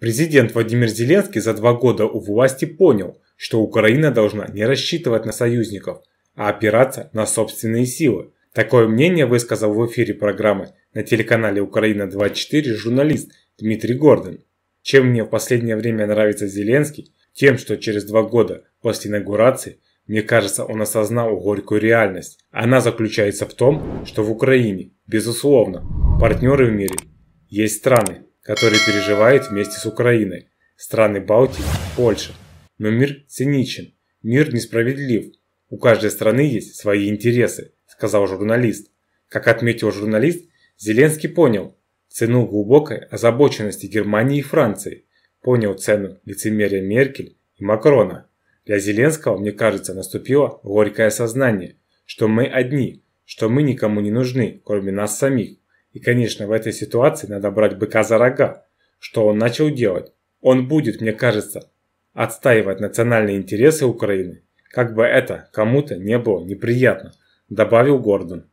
Президент Владимир Зеленский за два года у власти понял, что Украина должна не рассчитывать на союзников, а опираться на собственные силы. Такое мнение высказал в эфире программы на телеканале «Украина-24» журналист Дмитрий Гордон. Чем мне в последнее время нравится Зеленский, тем, что через два года после инаугурации, мне кажется, он осознал горькую реальность. Она заключается в том, что в Украине, безусловно, партнеры в мире есть страны, который переживает вместе с Украиной, страны Балтии, Польша. Но мир циничен, мир несправедлив. У каждой страны есть свои интересы, сказал журналист. Как отметил журналист, Зеленский понял цену глубокой озабоченности Германии и Франции, понял цену лицемерия Меркель и Макрона. Для Зеленского, мне кажется, наступило горькое сознание, что мы одни, что мы никому не нужны, кроме нас самих. И, конечно, в этой ситуации надо брать быка за рога. Что он начал делать? Он будет, мне кажется, отстаивать национальные интересы Украины. Как бы это кому-то не было неприятно, добавил Гордон.